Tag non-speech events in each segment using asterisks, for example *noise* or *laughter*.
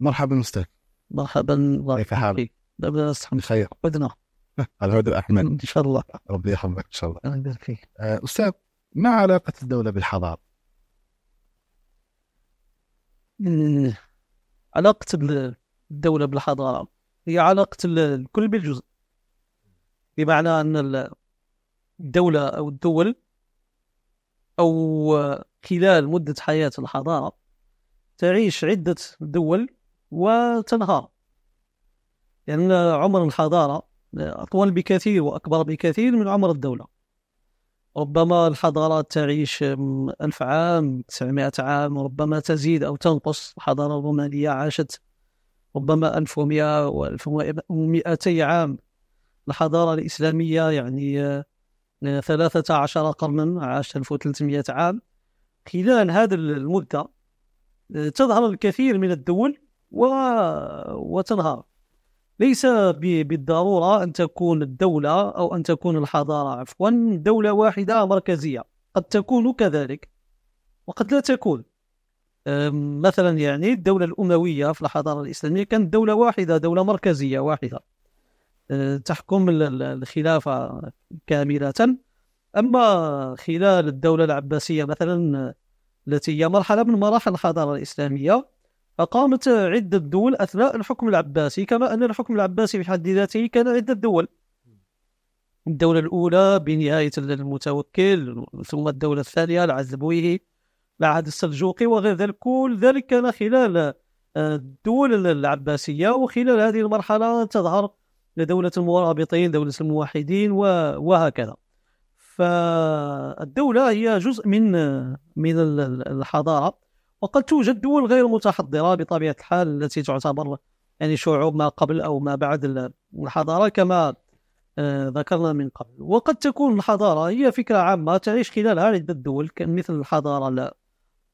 مرحبا استاذ مرحبا كيف حالك؟ لاباس بخير خير بدنا على *laughs* عود احمد ان شاء الله ربي يحفظك ان شاء الله الله يبارك فيك آه، استاذ ما علاقه الدوله بالحضاره؟ علاقه الدوله بالحضاره هي علاقه الكل بالجزء بمعنى ان الدوله او الدول او خلال مده حياه الحضاره تعيش عده دول وتنهار لأن يعني عمر الحضارة أطول بكثير وأكبر بكثير من عمر الدولة ربما الحضارات تعيش ألف عام تسعمائة عام ربما تزيد أو تنقص الحضارة الرومانية عاشت ربما ألف ومئة وألف ومئتي عام الحضارة الإسلامية يعني ثلاثة عشر قرنا عاشت ألف وثلاثمائة عام خلال هذا المدة تظهر الكثير من الدول و... وتنهار ليس بالضروره ان تكون الدوله او ان تكون الحضاره عفوا دوله واحده مركزيه قد تكون كذلك وقد لا تكون مثلا يعني الدولة الأموية في الحضارة الإسلامية كانت دولة واحدة دولة مركزية واحدة أه، تحكم الخلافة كاملة أما خلال الدولة العباسية مثلا التي هي مرحلة من مراحل الحضارة الإسلامية أقامت عدة دول أثناء الحكم العباسي كما أن الحكم العباسي بحد ذاته كان عدة دول الدولة الأولى بنهاية المتوكل ثم الدولة الثانية العزبويه العهد السلجوقي وغير ذلك كل ذلك كان خلال آه، الدول العباسية وخلال هذه المرحلة تظهر دولة المرابطين دولة الموحدين وهكذا فالدولة هي جزء من من الحضارة وقد توجد دول غير متحضره بطبيعه الحال التي تعتبر يعني شعوب ما قبل او ما بعد الحضاره كما آه، ذكرنا من قبل وقد تكون الحضاره هي فكره عامه تعيش خلالها عده دول مثل الحضاره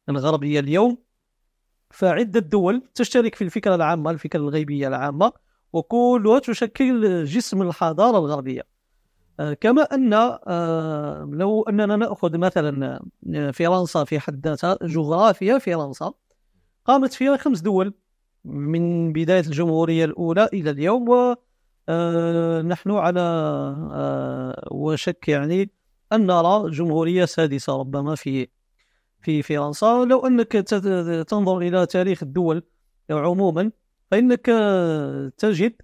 الغربيه اليوم فعده دول تشترك في الفكره العامه الفكره الغيبيه العامه وكلها تشكل جسم الحضاره الغربيه آه، كما ان آه، لو اننا ناخذ مثلا آه، فرنسا في حد ذاتها جغرافيا فرنسا قامت فيها خمس دول من بدايه الجمهوريه الاولى الى اليوم ونحن على وشك يعني ان نرى جمهوريه سادسه ربما في في فرنسا لو انك تنظر الى تاريخ الدول عموما فانك تجد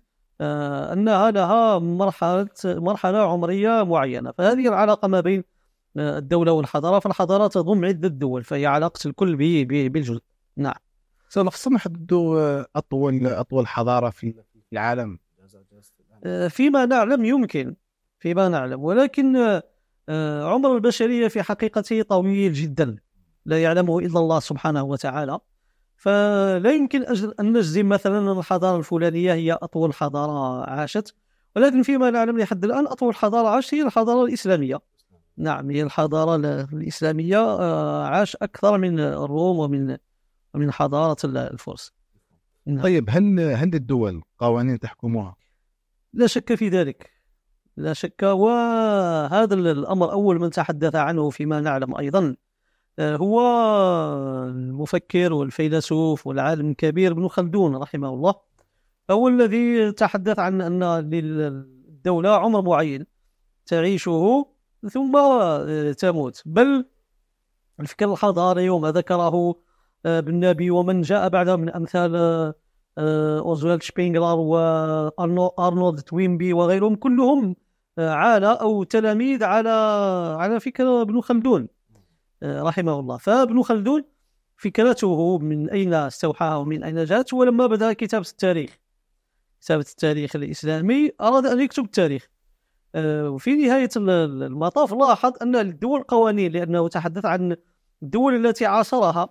آه، انها لها مرحله مرحله عمريه معينه فهذه العلاقه ما بين آه، الدوله والحضاره فالحضاره تضم عده دول فهي علاقه الكل بالجزء نعم سو خصنا اطول اطول حضاره في العالم آه، فيما نعلم يمكن فيما نعلم ولكن عمر البشريه في حقيقته طويل جدا لا يعلمه الا الله سبحانه وتعالى فلا يمكن أجل أن نجزم مثلا أن الحضارة الفلانية هي أطول حضارة عاشت ولكن فيما نعلم لحد الآن أطول حضارة عاشت هي الحضارة الإسلامية نعم هي الحضارة الإسلامية آه، عاش أكثر من الروم ومن من حضارة الفرس نعم. طيب هل هل الدول قوانين تحكمها؟ لا شك في ذلك لا شك وهذا الأمر أول من تحدث عنه فيما نعلم أيضا آه، هو المفكر والفيلسوف والعالم الكبير ابن خلدون رحمه الله هو الذي تحدث عن أن للدولة عمر معين تعيشه ثم آه، تموت بل الفكر الحضاري وما ذكره آه، بالنبي ومن جاء بعده من أمثال اوزويلد شبينغلر وأرنولد توينبي وغيرهم كلهم على أو تلاميذ على على فكر ابن خلدون رحمه الله فابن خلدون فكرته من أين استوحاها ومن أين جاءت ولما بدأ كتابة التاريخ كتابة التاريخ الإسلامي أراد أن يكتب التاريخ آه، وفي نهاية المطاف لاحظ أن للدول قوانين لأنه تحدث عن الدول التي عاصرها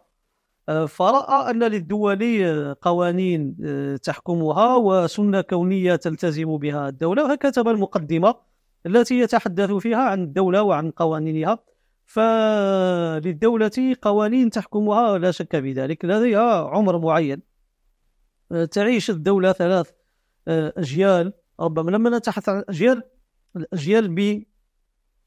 آه، فرأى أن للدول آه، قوانين تحكمها وسنة كونية تلتزم بها الدولة فكتب المقدمة التي يتحدث فيها عن الدولة وعن قوانينها فللدولة قوانين تحكمها لا شك بذلك لديها عمر معين أه، تعيش الدولة ثلاث أه، أجيال ربما لما نتحدث عن أجيال الأجيال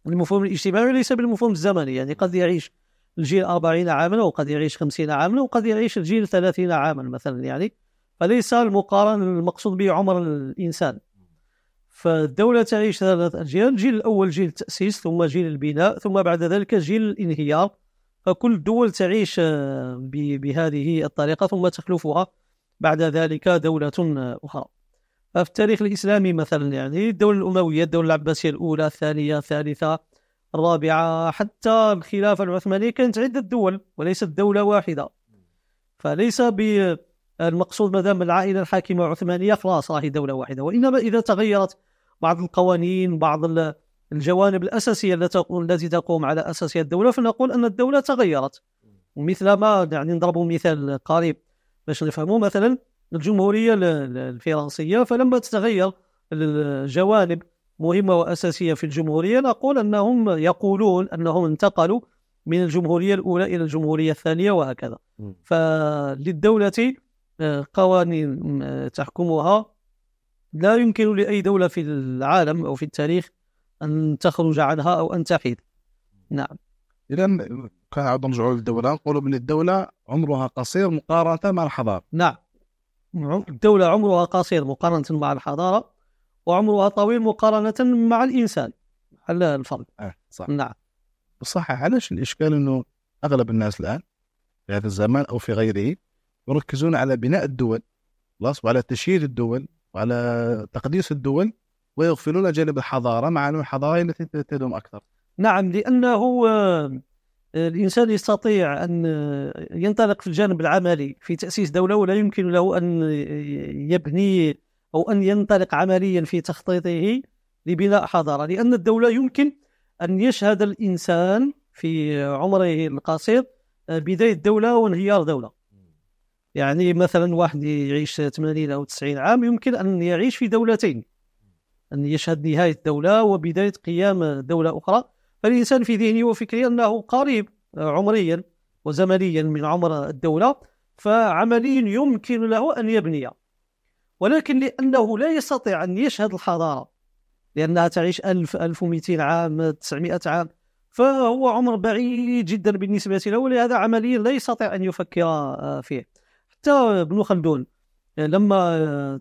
بالمفهوم الاجتماعي ليس بالمفهوم الزمني يعني قد يعيش الجيل أربعين عاما وقد يعيش خمسين عاما وقد يعيش الجيل ثلاثين عاما مثلا يعني فليس المقارنة المقصود به عمر الإنسان فالدولة تعيش ثلاث أجيال جيل الأول جيل التأسيس ثم جيل البناء ثم بعد ذلك جيل الانهيار فكل الدول تعيش آه، بهذه الطريقة ثم تخلفها بعد ذلك دولة أخرى في التاريخ الإسلامي مثلا يعني الدولة الأموية الدولة العباسية الأولى الثانية الثالثة الرابعة حتى الخلافة العثمانية كانت عدة دول وليست دولة واحدة فليس ب المقصود ما دام العائله الحاكمه العثمانيه خلاص راهي دوله واحده وانما اذا تغيرت بعض القوانين بعض الجوانب الاساسيه التي تقوم على اساسها الدوله فنقول ان الدوله تغيرت مثل ما يعني نضرب مثال قريب باش نفهموا مثلا الجمهوريه الفرنسيه فلما تتغير الجوانب مهمه واساسيه في الجمهوريه نقول انهم يقولون انهم انتقلوا من الجمهوريه الاولى الى الجمهوريه الثانيه وهكذا فللدوله آه، قوانين آه، تحكمها لا يمكن لأي دولة في العالم أو في التاريخ أن تخرج عنها أو أن تحيد نعم إذا كان نرجعوا للدولة نقولوا من الدولة عمرها قصير مقارنة مع الحضارة نعم الدولة عمرها قصير مقارنة مع الحضارة وعمرها طويل مقارنة مع الإنسان على الفرق آه صح نعم بصح علاش الإشكال أنه أغلب الناس الآن في هذا الزمان أو في غيره يركزون على بناء الدول خلاص وعلى تشييد الدول وعلى تقديس الدول ويغفلون جانب الحضاره مع انه الحضاره التي تدوم اكثر. نعم لانه آه، الانسان يستطيع ان آه، ينطلق في الجانب العملي في تاسيس دوله ولا يمكن له ان آه، يبني او ان ينطلق عمليا في تخطيطه لبناء حضاره لان الدوله يمكن ان يشهد الانسان في عمره القصير بدايه دوله وانهيار دوله يعني مثلا واحد يعيش 80 او 90 عام يمكن ان يعيش في دولتين ان يشهد نهايه دوله وبدايه قيام دوله اخرى فالانسان في ذهنه وفكره انه قريب عمريا وزمنيا من عمر الدوله فعمليا يمكن له ان يبني ولكن لانه لا يستطيع ان يشهد الحضاره لانها تعيش 1000 1200 عام 900 عام فهو عمر بعيد جدا بالنسبه له ولهذا عمليا لا يستطيع ان يفكر فيه حتى ابن خلدون يعني لما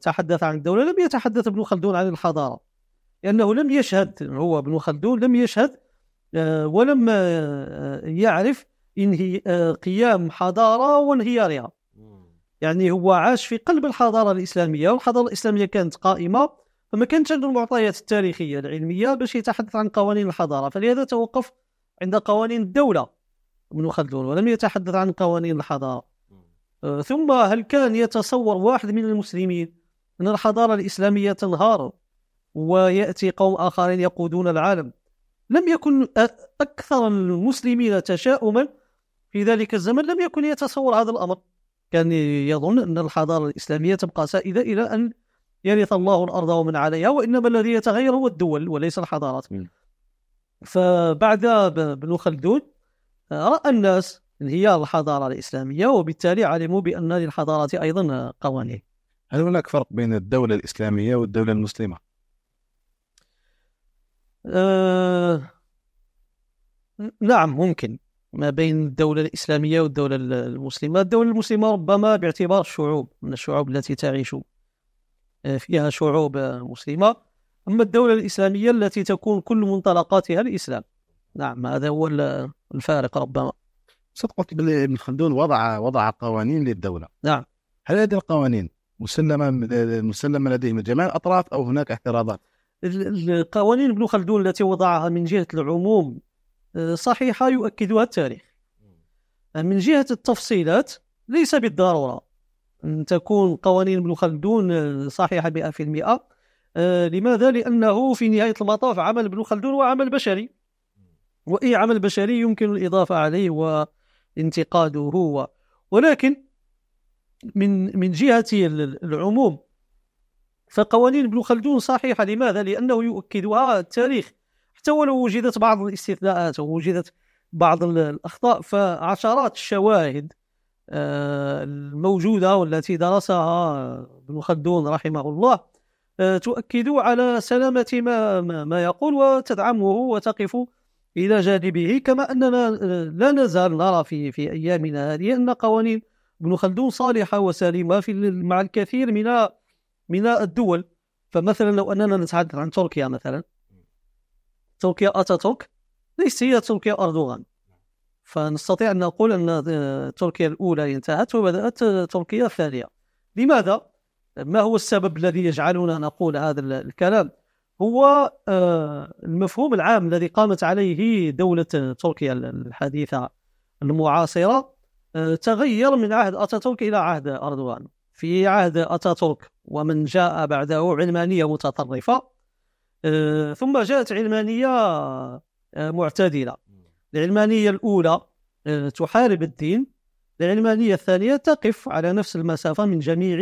تحدث عن الدولة لم يتحدث ابن خلدون عن الحضارة لأنه لم يشهد هو ابن خلدون لم يشهد آه، ولم آه، آه، يعرف إنهي قيام حضارة وانهيارها يعني هو عاش في قلب الحضارة الإسلامية والحضارة الإسلامية كانت قائمة فما كانتش عنده المعطيات التاريخية العلمية باش يتحدث عن قوانين الحضارة فلهذا توقف عند قوانين الدولة ابن خلدون ولم يتحدث عن قوانين الحضارة آه، ثم هل كان يتصور واحد من المسلمين أن الحضارة الإسلامية تنهار ويأتي قوم آخرين يقودون العالم لم يكن أكثر المسلمين تشاؤما في ذلك الزمن لم يكن يتصور هذا الأمر كان يظن أن الحضارة الإسلامية تبقى سائدة إلى أن يرث الله الأرض ومن عليها وإنما الذي يتغير هو الدول وليس الحضارات فبعد ابن خلدون آه، رأى الناس انهيار الحضاره الاسلاميه وبالتالي علموا بان للحضاره ايضا قوانين. هل هناك فرق بين الدوله الاسلاميه والدوله المسلمه؟ آه... نعم ممكن ما بين الدولة الإسلامية والدولة المسلمة الدولة المسلمة ربما باعتبار الشعوب من الشعوب التي تعيش آه، فيها شعوب آه، مسلمة أما الدولة الإسلامية التي تكون كل منطلقاتها الإسلام نعم هذا هو الفارق ربما صدق قلت ابن خلدون وضع وضع قوانين للدوله نعم هل هذه القوانين مسلمه مسلمه لديهم جميع الاطراف او هناك اعتراضات؟ القوانين ابن خلدون التي وضعها من جهه العموم آه، صحيحه يؤكدها التاريخ. آه، من جهه التفصيلات ليس بالضروره ان تكون قوانين ابن خلدون آه، صحيحه 100% لماذا؟ لانه في نهايه المطاف عمل ابن خلدون وعمل بشري. واي عمل بشري يمكن الاضافه عليه و انتقاده هو ولكن من من جهة العموم فقوانين ابن خلدون صحيحة لماذا؟ لأنه يؤكدها التاريخ حتى ولو وجدت بعض الاستثناءات أو وجدت بعض الأخطاء فعشرات الشواهد آه، الموجودة والتي درسها ابن خلدون رحمه الله آه، تؤكد على سلامة ما, ما, ما يقول وتدعمه وتقف الى جانبه كما اننا آه، لا نزال نرى في في ايامنا هذه ان قوانين ابن خلدون صالحه وسليمه في مع الكثير من من الدول فمثلا لو اننا نتحدث عن تركيا مثلا تركيا اتاتورك ليست هي تركيا اردوغان فنستطيع ان نقول ان آه، تركيا الاولى انتهت وبدات تركيا الثانيه لماذا ما هو السبب الذي يجعلنا نقول هذا الكلام هو آه، المفهوم العام الذي قامت عليه دولة تركيا الحديثة المعاصرة آه، تغير من عهد أتاتورك إلى عهد أردوغان في عهد أتاتورك ومن جاء بعده علمانية متطرفة آه، ثم جاءت علمانية معتدلة العلمانية الأولى تحارب الدين العلمانية الثانية تقف على نفس المسافة من جميع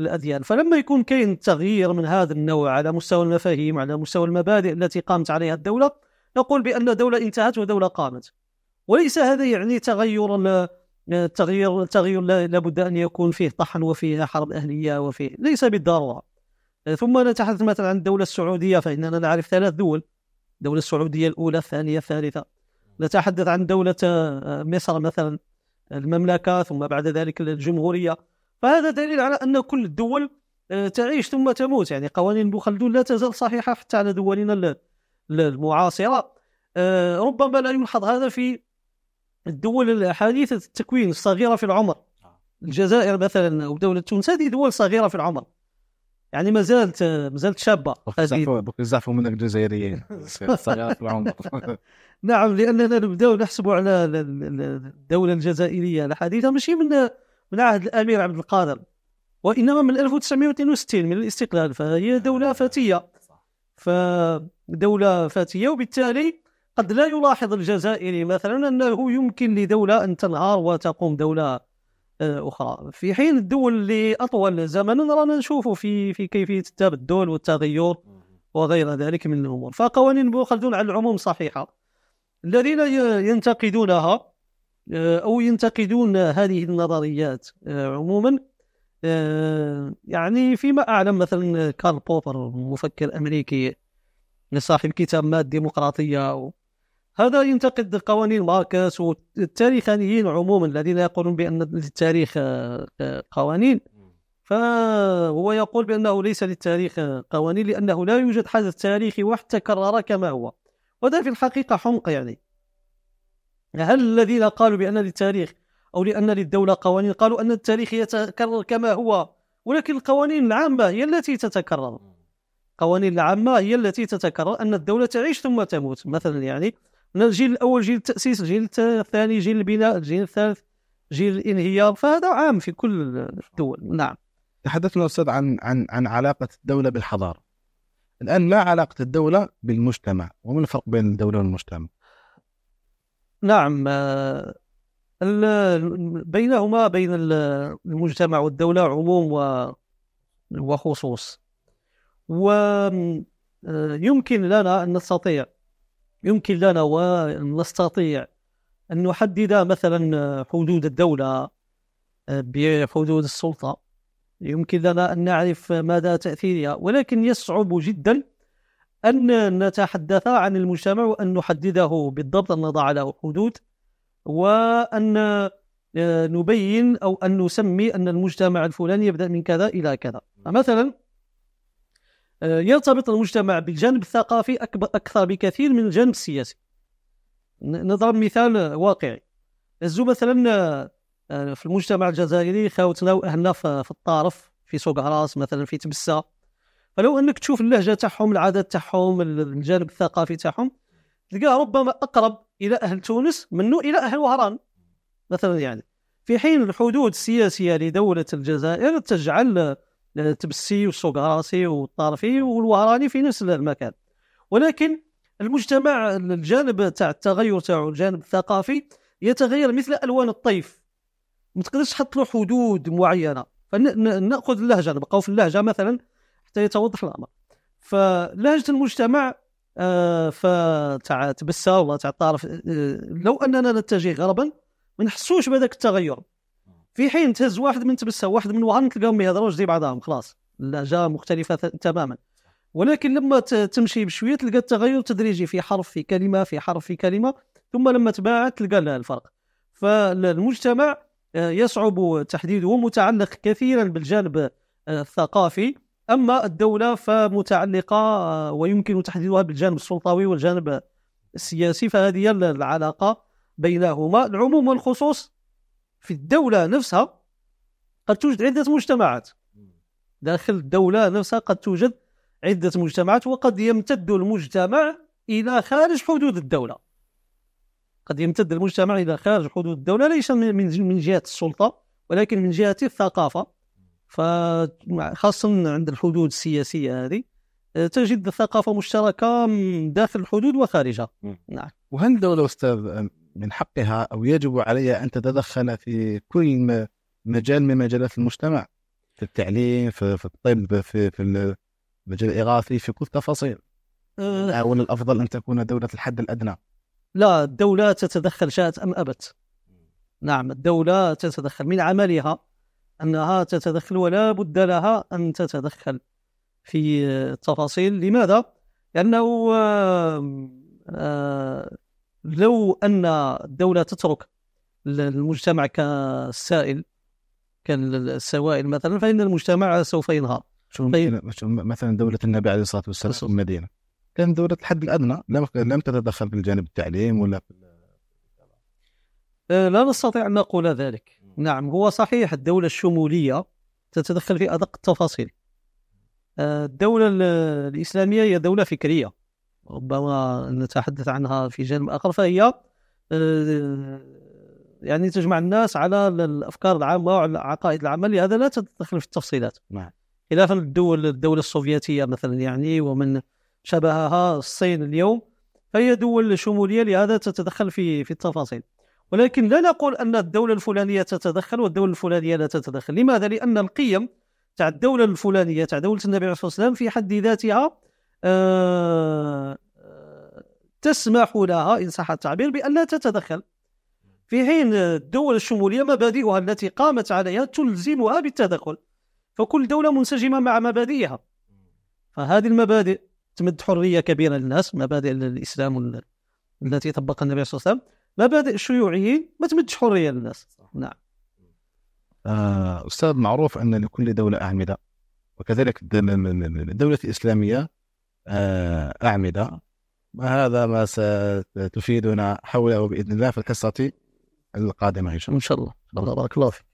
الأديان فلما يكون كاين تغيير من هذا النوع على مستوى المفاهيم على مستوى المبادئ التي قامت عليها الدولة نقول بأن دولة انتهت ودولة قامت وليس هذا يعني تغير التغيير تغيير لابد أن يكون فيه طحن وفيه حرب أهلية وفيه ليس بالضرورة ثم نتحدث مثلا عن الدولة السعودية فإننا نعرف ثلاث دول الدولة السعودية الأولى الثانية الثالثة نتحدث عن دولة آه، مصر مثلا المملكة ثم بعد ذلك الجمهورية فهذا دليل على أن كل الدول آه، تعيش ثم تموت يعني قوانين بوخلدون خلدون لا تزال صحيحة حتى على دولنا المعاصرة آه، ربما لا يلحظ هذا في الدول الحديثة التكوين الصغيرة في العمر الجزائر مثلا أو دولة تونس هذه دول صغيرة في العمر يعني ما زالت آه، ما زالت شابه زعفوا منك الجزائريين *laughs* نعم لاننا نبداو نحسبوا على الدوله الجزائريه الحديثه ماشي من من عهد الامير عبد القادر وانما من 1962 من الاستقلال فهي دوله آه، فاتيه فدوله فاتيه وبالتالي قد لا يلاحظ الجزائري مثلا انه يمكن لدوله ان تنهار وتقوم دوله آه، اخرى في حين الدول اللي اطول زمنا رانا نشوف في في كيفيه التبدل والتغير وغير ذلك من الامور فقوانين بوخلدون على العموم صحيحه الذين ينتقدونها آه، او ينتقدون هذه النظريات آه، عموما آه، يعني فيما اعلم مثلا كارل بوبر مفكر امريكي صاحب كتاب ما الديمقراطيه هذا ينتقد قوانين ماركس والتاريخانيين عموما الذين يقولون بان للتاريخ قوانين فهو يقول بانه ليس للتاريخ قوانين لانه لا يوجد حدث تاريخي واحد تكرر كما هو وهذا في الحقيقه حمق يعني هل الذين قالوا بأن للتاريخ أو لأن للدولة قوانين قالوا أن التاريخ يتكرر كما هو ولكن القوانين العامة هي التي تتكرر القوانين العامة هي التي تتكرر أن الدولة تعيش ثم تموت مثلا يعني من الجيل الأول جيل التأسيس الجيل الثاني جيل البناء الجيل الثالث جيل الانهيار فهذا عام في كل الدول نعم تحدثنا أستاذ عن عن عن علاقة الدولة بالحضارة الآن ما علاقة الدولة بالمجتمع وما الفرق بين الدولة والمجتمع؟ نعم آه، بينهما بين المجتمع والدولة عموم وخصوص ويمكن آه، لنا أن نستطيع يمكن لنا ونستطيع أن نحدد مثلا حدود الدولة آه، بحدود السلطة يمكن لنا أن نعرف مدى تأثيرها ولكن يصعب جدا أن نتحدث عن المجتمع وأن نحدده بالضبط أن نضع له حدود وأن آه، نبين أو أن نسمي أن المجتمع الفلاني يبدأ من كذا إلى كذا مثلا آه، يرتبط المجتمع بالجانب الثقافي أكثر بكثير من الجانب السياسي نضرب مثال واقعي نزو مثلا آه، في المجتمع الجزائري خاوتنا وأهلنا في الطارف في سوق عراس مثلا في تبسه فلو انك تشوف اللهجه تاعهم العادات تاعهم الجانب الثقافي تاعهم تلقاه ربما اقرب الى اهل تونس منه الى اهل وهران مثلا يعني في حين الحدود السياسيه لدوله الجزائر تجعل آه، تبسي والسوكراسي والطرفي والوهراني في نفس المكان ولكن المجتمع الجانب تاع التغير تاعو الجانب الثقافي يتغير مثل الوان الطيف ما تقدرش تحط له حدود معينه فناخذ اللهجه نبقاو في اللهجه مثلا حتى يتوضح الامر فلهجه المجتمع آه، فتاع تبسه ولا تاع الطرف آه، لو اننا نتجه غربا ما نحسوش بهذاك التغير في حين تهز واحد من تبسه واحد من وعن تلقاهم يهضروش جدي بعضهم خلاص اللهجه مختلفه تماما ولكن لما تمشي بشويه تلقى التغير تدريجي في حرف في كلمه في حرف في كلمه ثم لما تباعد تلقى الفرق فالمجتمع آه، يصعب تحديده ومتعلق كثيرا بالجانب الثقافي اما الدوله فمتعلقه ويمكن تحديدها بالجانب السلطوي والجانب السياسي فهذه هي العلاقه بينهما العموم والخصوص في الدوله نفسها قد توجد عده مجتمعات داخل الدوله نفسها قد توجد عده مجتمعات وقد يمتد المجتمع الى خارج حدود الدوله قد يمتد المجتمع الى خارج حدود الدوله ليس من جهه السلطه ولكن من جهه الثقافه فخاصة عند الحدود السياسية هذه آه، تجد ثقافة مشتركة داخل الحدود وخارجها نعم وهل الدولة أستاذ آه، من حقها أو يجب عليها أن تتدخل في كل مجال من مجالات المجتمع في التعليم في, في الطب في, في المجال الإغاثي في كل التفاصيل أو آه. الأفضل أن تكون دولة الحد الأدنى لا الدولة تتدخل شاءت أم أبت نعم الدولة تتدخل من عملها أنها تتدخل ولا بد لها أن تتدخل في التفاصيل لماذا؟ لأنه آه، لو أن الدولة تترك المجتمع كالسائل كالسوائل مثلا فإن المجتمع سوف ينهار شو طيب. مثلا دولة النبي عليه الصلاة والسلام المدينة كان دولة الحد الأدنى لم لم تتدخل في الجانب التعليم ولا في آه، لا نستطيع أن نقول ذلك نعم هو صحيح الدولة الشمولية تتدخل في أدق التفاصيل آه، الدولة الإسلامية هي دولة فكرية ربما نتحدث عنها في جانب آخر فهي آه، يعني تجمع الناس على الأفكار العامة وعلى العقائد العامة لهذا لا تتدخل في التفصيلات نعم خلافا الدول الدولة السوفيتية مثلا يعني ومن شبهها الصين اليوم فهي دول شمولية لهذا تتدخل في في التفاصيل ولكن لا نقول أن الدولة الفلانية تتدخل والدولة الفلانية لا تتدخل لماذا؟ لأن القيم تاع الدولة الفلانية تاع دولة النبي عليه الصلاة والسلام في حد ذاتها آه تسمح لها إن صح التعبير بأن لا تتدخل في حين الدول الشمولية مبادئها التي قامت عليها تلزمها بالتدخل فكل دولة منسجمة مع مبادئها فهذه المبادئ تمد حرية كبيرة للناس مبادئ الإسلام التي طبقها النبي صلى الله عليه وسلم مبادئ الشيوعيين ما تمدش حريه للناس نعم آه، استاذ معروف ان لكل دوله اعمده وكذلك الدوله الاسلاميه آه، اعمده وهذا ما ستفيدنا حوله باذن الله في الحصه القادمه ان شاء الله ان شاء الله بارك الله فيك